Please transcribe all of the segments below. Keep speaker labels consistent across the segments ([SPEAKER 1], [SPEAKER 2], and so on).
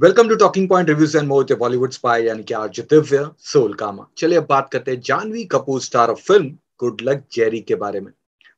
[SPEAKER 1] Welcome to talking point reviews and more Bollywood spy यानी कि आज दिव्य सोल कामा चलिए अब बात करते हैं Janhvi Kapoor star of film good luck Jerry के बारे में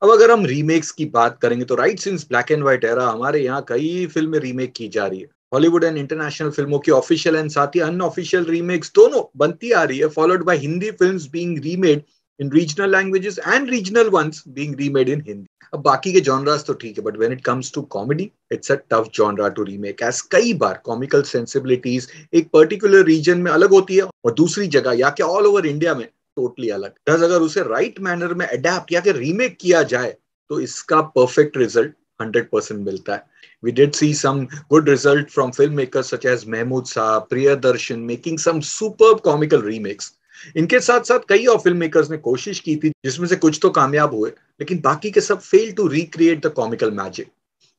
[SPEAKER 1] अब अगर हम रीमेक्स की बात करेंगे तो right since black and white era हमारे यहाँ कई फिल्में रीमेक की जा रही है हॉलीवुड एंड इंटरनेशनल फिल्मों की ऑफिशियल एंड साथ ही अनऑफिशियल रीमेक्स दोनों बनती आ रही है followed by Hindi film being remade in regional languages and regional ones being remade in Hindi अब बाकी के जॉनराज तो ठीक है but when it comes to comedy it's a tough genre to remake as कई बार कॉमिकल सेंसिबिलिटीज एक पर्टिकुलर रीजन में अलग होती है और दूसरी जगह या कि ऑल ओवर इंडिया में टोटली अलग दस अगर उसे राइट right मैनर में अडेप्ट या कि रीमेक किया जाए तो इसका परफेक्ट रिजल्ट हंड्रेड परसेंट मिलता है we did see some good result from filmmakers such as Mehmood Saab, Priyadarshan making some superb comical remakes. इनके साथ साथ कई और फिल्म मेकर्स ने कोशिश की थी जिसमें से कुछ तो कामयाब हुए लेकिन बाकी के सब fail to recreate the comical magic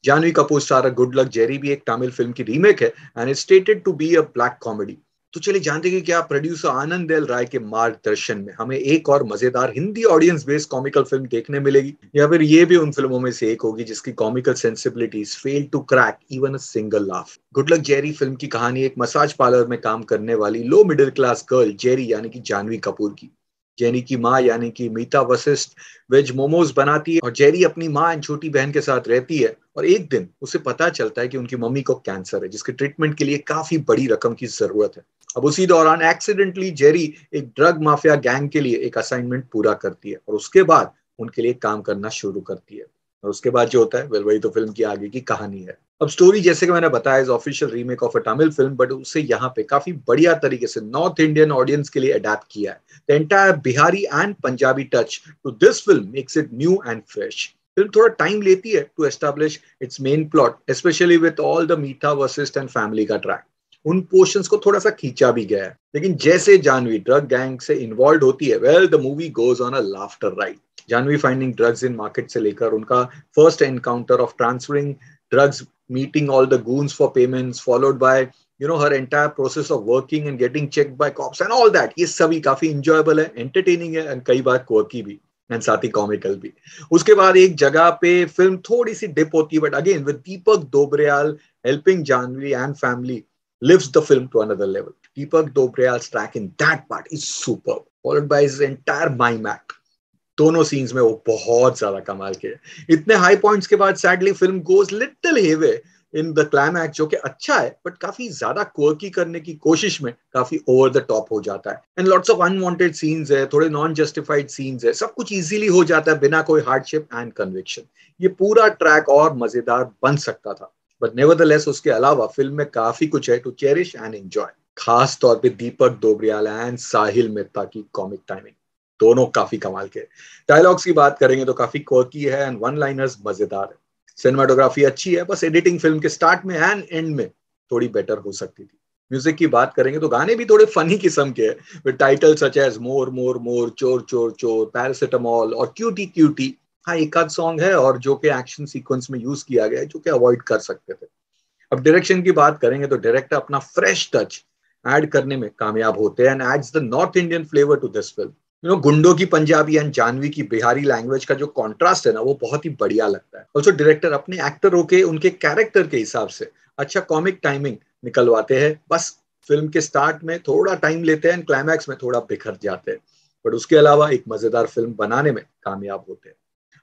[SPEAKER 1] Janhvi Kapoor star good luck Jerry भी एक तमिल फिल्म की रीमेक है and it stated to be a black comedy तो चलिए जानते हैं क्या प्रोड्यूसर आनंद एल राय के मार्गदर्शन में हमें एक और मजेदार Hindi audience based comical film देखने मिलेगी या फिर ये भी उन फिल्मों में से एक होगी जिसकी comical sensibilities fail to crack even a single laugh good luck Jerry film की कहानी एक मसाज पार्लर में काम करने वाली low middle class girl Jerry यानी कि जानवी कपूर की जेनी की माँ यानी कि मीता वशिष्ठ वेज मोमोज बनाती है और जेरी अपनी माँ एंड छोटी बहन के साथ रहती है और एक दिन उसे पता चलता है कि उनकी मम्मी को कैंसर है जिसके ट्रीटमेंट के लिए काफी बड़ी रकम की जरूरत है अब उसी दौरान एक्सीडेंटली जेरी एक ड्रग माफिया गैंग के लिए एक असाइनमेंट पूरा करती है और उसके बाद उनके लिए काम करना शुरू करती है और उसके बाद जो होता है वेल वही तो फिल्म की आगे की कहानी है अब स्टोरी जैसे कि मैंने बताया is official remake of a Tamil film but उसे यहाँ पे काफी बढ़िया तरीके से नॉर्थ इंडियन ऑडियंस के लिए अडेप्ट किया है the entire Bihari and Punjabi touch to this film makes it new and fresh film थोड़ा टाइम लेती है to establish its main plot specially with all the Mita Vashisht and family का ट्रैक उन पोर्शंस को थोड़ा सा खींचा भी गया है लेकिन जैसे जानवी ड्रग गैंग से इन्वॉल्व होती है well the movie goes on a laughter ride Janhvi finding drugs in market से लेकर उनका first encounter of transferring drugs meeting all the goons for payments followed by you know her entire process of working and getting check by cops and all that ये सभी काफी enjoyable है entertaining है and कई बार quirky भी and साथ ही comical भी उसके बाद एक जगह पे फिल्म थोड़ी सी डिप होती है but again with Deepak Dobriyal helping Janhvi and family lifts the film to another level Deepak Dobriyal track in that part is super followed by his entire my act दोनों सीन्स में वो बहुत ज्यादा कमाल के इतने हाई पॉइंट्स के बाद सैडली फिल्म गोज लिटिल हेवे इन द क्लाइमैक्स जो कि अच्छा है बट काफी ज्यादा क्वर्की करने की कोशिश में काफी ओवर द टॉप हो जाता है and lots of unwanted scenes है थोड़े नॉन जस्टिफाइड सीन्स है सब कुछ इजीली हो जाता है बिना कोई हार्डशिप एंड कन्विक्शन ये पूरा ट्रैक और मजेदार बन सकता था बट नेवर उसके अलावा फिल्म में काफी कुछ है टू चेरिश एंड एंजॉय खास तौर पे दीपक डोबरियाल एंड साहिल मेहता की कॉमिक टाइमिंग दोनों काफी कमाल के डायलॉग्स की बात करेंगे तो काफी कोकी है एंड वन लाइनर्स मजेदार है सिनेमाटोग्राफी अच्छी है बस एडिटिंग फिल्म के स्टार्ट में एंड एंड में थोड़ी बेटर हो सकती थी म्यूजिक की बात करेंगे तो गाने भी थोड़े फनी किस्म के with title such as more more more चोर चोर चोर पैरासिटामोल और क्यूटी क्यूटी हाँ एक आध सॉन्ग है और जो कि एक्शन सीक्वेंस में यूज किया गया है जो कि अवॉइड कर सकते थे अब डायरेक्शन की बात करेंगे तो डायरेक्टर अपना फ्रेश टच ऐड करने में कामयाब होते हैं and adds the north Indian flavour to this film you know गुंडो की पंजाबी एंड जानवी की बिहारी लैंग्वेज का जो कॉन्ट्रास्ट है ना वो बहुत ही बढ़िया लगता है ऑल्सो डायरेक्टर अपने एक्टरों के उनके कैरेक्टर के हिसाब से अच्छा कॉमिक टाइमिंग निकलवाते हैं बस फिल्म के स्टार्ट में थोड़ा टाइम लेते हैं क्लाइमैक्स में थोड़ा बिखर जाते हैं बट उसके अलावा एक मजेदार फिल्म बनाने में कामयाब होते हैं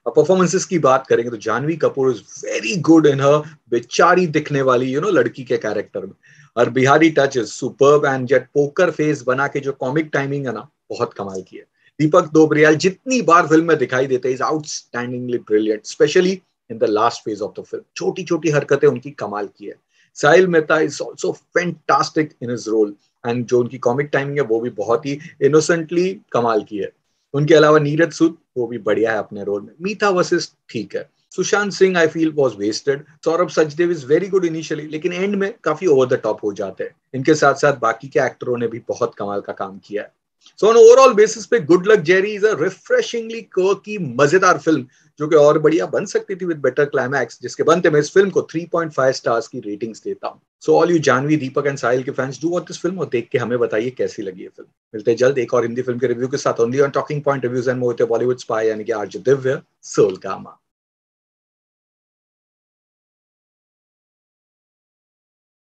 [SPEAKER 1] अब परफॉर्मेंसेस की बात करेंगे तो Janhvi Kapoor is very good in her बेचारी दिखने वाली यू you नो know, लड़की के कैरेक्टर में और Bihari touch is superb and जेट पोकर फेस बना के जो कॉमिक टाइमिंग है ना बहुत कमाल की है दीपक दोबरियाल जितनी बार फिल्म में दिखाई देते is outstandingly brilliant specially in the last phase of the film छोटी छोटी हरकतें उनकी कमाल की है Sahil Mehta is also fantastic in his role and जो उनकी कॉमिक टाइमिंग है वो भी बहुत ही इनोसेंटली कमाल की है उनके अलावा नीरज सूद वो भी बढ़िया है अपने रोल में मीता वशिष्ठ ठीक है Sushant Singh I feel was wasted Saurabh Sachdeva is very good initially लेकिन एंड में काफी ओवर द टॉप हो जाते हैं इनके साथ साथ बाकी के एक्टरों ने भी बहुत कमाल का काम किया है सो ऑन ओवरऑल बेसिस पे good luck Jerry is a refreshingly की मजेदार फिल्म जो कि और बढ़िया बन सकती थी विद बेटर क्लाइमैक्स जिसके बनते मैं इस फिल्म को 3.5 स्टार्स की रेटिंग्स देता हूं so all you Janhvi Deepak and Sahil के fans do want this film और देख के हमें बताइए कैसी लगी ये फिल्म मिलते जल्द एक और हिंदी फिल्म के रिव्यू के साथ only on talking point reviews and मोहते बॉलीवुड स्पाई यानी कि आर्ज दिव्य सोलकामा